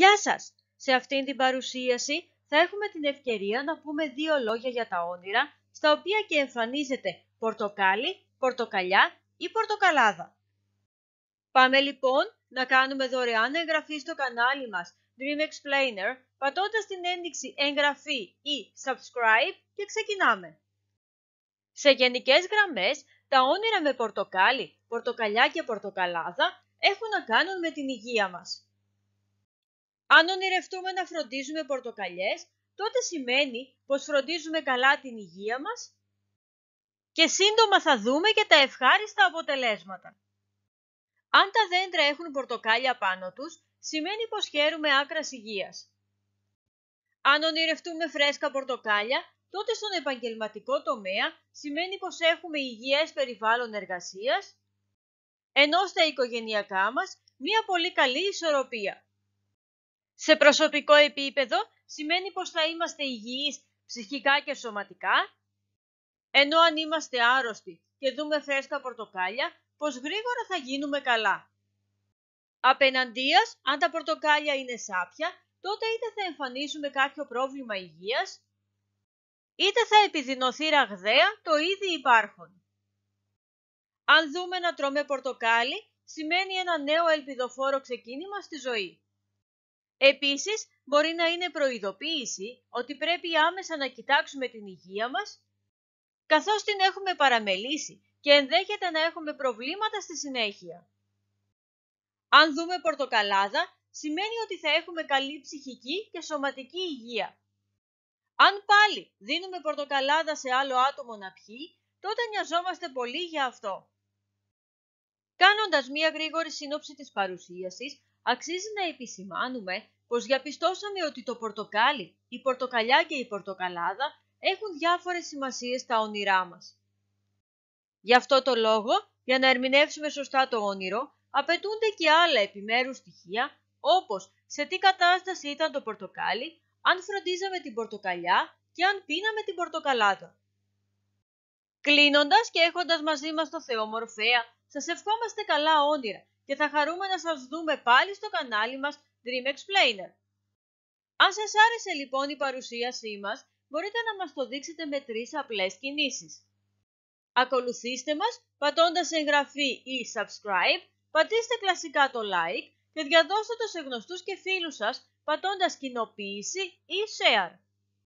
Γεια σας! Σε αυτήν την παρουσίαση θα έχουμε την ευκαιρία να πούμε δύο λόγια για τα όνειρα, στα οποία και εμφανίζεται πορτοκάλι, πορτοκαλιά ή πορτοκαλάδα. Πάμε λοιπόν να κάνουμε δωρεάν εγγραφή στο κανάλι μας Dream Explainer, πατώντας την ένδειξη εγγραφή ή subscribe και ξεκινάμε. Σε γενικές γραμμές, τα όνειρα με πορτοκάλι, πορτοκαλιά και πορτοκαλάδα έχουν να κάνουν με την υγεία μας. Αν ονειρευτούμε να φροντίζουμε πορτοκαλιές, τότε σημαίνει πως φροντίζουμε καλά την υγεία μας και σύντομα θα δούμε και τα ευχάριστα αποτελέσματα. Αν τα δέντρα έχουν πορτοκάλια πάνω τους, σημαίνει πως χαίρουμε άκρας υγείας. Αν ονειρευτούμε φρέσκα πορτοκάλια, τότε στον επαγγελματικό τομέα σημαίνει πως έχουμε υγιές περιβάλλον εργασίας, ενώ στα οικογενειακά μας μία πολύ καλή ισορροπία σε προσωπικό επίπεδο σημαίνει πως θα είμαστε υγιείς ψυχικά και σωματικά, ενώ αν είμαστε άρρωστοι και δούμε φρέσκα πορτοκάλια, πως γρήγορα θα γίνουμε καλά. Απέναντίας, αν τα πορτοκάλια είναι σάπια, τότε είτε θα εμφανίσουμε κάποιο πρόβλημα υγείας, είτε θα επιδεινωθεί ραγδαία το ήδη υπάρχον. Αν δούμε να τρώμε πορτοκάλι, σημαίνει ένα νέο ελπιδοφόρο ξεκίνημα στη ζωή. Επίσης, μπορεί να είναι προειδοποίηση ότι πρέπει άμεσα να κοιτάξουμε την υγεία μας, καθώς την έχουμε παραμελήσει και ενδέχεται να έχουμε προβλήματα στη συνέχεια. Αν δούμε πορτοκαλάδα, σημαίνει ότι θα έχουμε καλή ψυχική και σωματική υγεία. Αν πάλι δίνουμε πορτοκαλάδα σε άλλο άτομο να πιει, τότε νοιαζόμαστε πολύ για αυτό. Κάνοντας μία γρήγορη σύνοψη της παρουσίασης, Αξίζει να επισημάνουμε πως διαπιστώσαμε ότι το πορτοκάλι, η πορτοκαλιά και η πορτοκαλάδα έχουν διάφορες σημασίες στα όνειρά μας. Γι' αυτό το λόγο, για να ερμηνεύσουμε σωστά το όνειρο, απαιτούνται και άλλα επιμέρους στοιχεία, όπως σε τι κατάσταση ήταν το πορτοκάλι, αν φροντίζαμε την πορτοκαλιά και αν πίναμε την πορτοκαλάδα. Κλείνοντας και έχοντας μαζί μας το Θεό Μορφέα, σας ευχόμαστε καλά όνειρα και θα χαρούμε να σας δούμε πάλι στο κανάλι μας Dream Explainer. Αν σας άρεσε λοιπόν η παρουσίασή μας, μπορείτε να μας το δείξετε με τρεις απλές κινήσεις. Ακολουθήστε μας πατώντας εγγραφή ή subscribe, πατήστε κλασικά το like και διαδώστε το σε γνωστούς και φίλους σας πατώντας κοινοποίηση ή share.